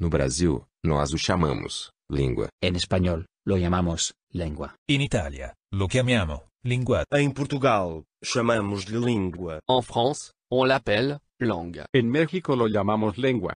No Brasil, nós o chamamos língua. Em espanhol, lo llamamos língua. Em Itália, lo chiamiamo língua. Em Portugal, chamamos-lhe língua. En France, on l'appelle langue. Em México lo llamamos língua.